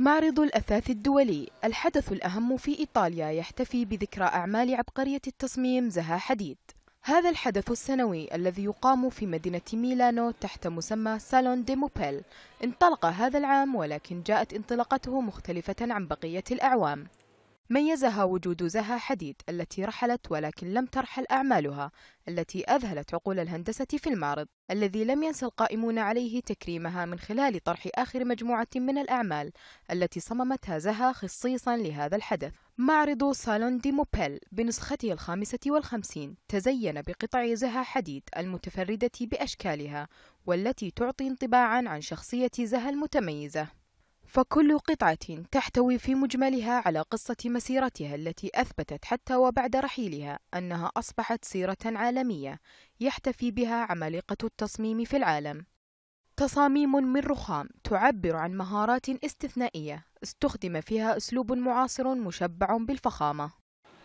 معرض الأثاث الدولي الحدث الأهم في إيطاليا يحتفي بذكرى أعمال عبقرية التصميم زها حديد هذا الحدث السنوي الذي يقام في مدينة ميلانو تحت مسمى سالون دي موبيل انطلق هذا العام ولكن جاءت انطلاقته مختلفة عن بقية الأعوام ميزها وجود زها حديد التي رحلت ولكن لم ترحل أعمالها التي أذهلت عقول الهندسة في المعرض الذي لم ينسى القائمون عليه تكريمها من خلال طرح آخر مجموعة من الأعمال التي صممتها زها خصيصا لهذا الحدث معرض صالون دي موبيل بنسخته الخامسة والخمسين تزين بقطع زها حديد المتفردة بأشكالها والتي تعطي انطباعا عن شخصية زها المتميزة فكل قطعة تحتوي في مجملها على قصة مسيرتها التي أثبتت حتى وبعد رحيلها أنها أصبحت سيرة عالمية يحتفي بها عمالقة التصميم في العالم. تصاميم من رخام تعبر عن مهارات استثنائية استخدم فيها أسلوب معاصر مشبع بالفخامة.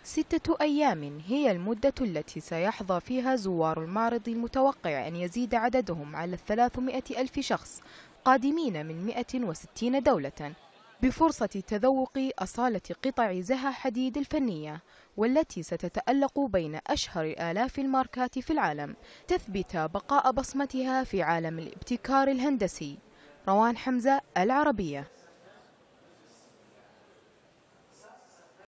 ستة أيام هي المدة التي سيحظى فيها زوار المعرض المتوقع أن يزيد عددهم على الثلاثمائة ألف شخص قادمين من 160 دولة بفرصة تذوق أصالة قطع زها حديد الفنية والتي ستتألق بين أشهر آلاف الماركات في العالم تثبت بقاء بصمتها في عالم الابتكار الهندسي روان حمزة العربية